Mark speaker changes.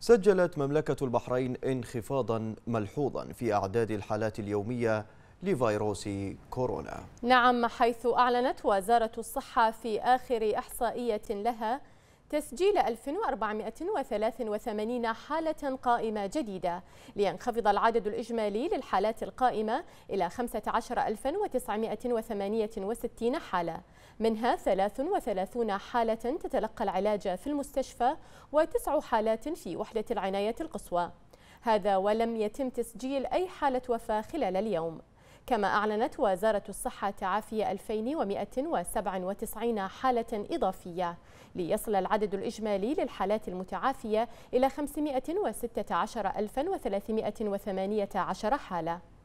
Speaker 1: سجلت مملكة البحرين انخفاضا ملحوظا في أعداد الحالات اليومية لفيروس كورونا
Speaker 2: نعم حيث أعلنت وزارة الصحة في آخر إحصائية لها تسجيل 1483 حالة قائمة جديدة لينخفض العدد الإجمالي للحالات القائمة إلى 15968 حالة منها 33 حالة تتلقى العلاج في المستشفى وتسع حالات في وحدة العناية القصوى هذا ولم يتم تسجيل أي حالة وفاة خلال اليوم كما أعلنت وزارة الصحة تعافي 2197 حالة إضافية ليصل العدد الإجمالي للحالات المتعافية إلى
Speaker 3: 516318 حالة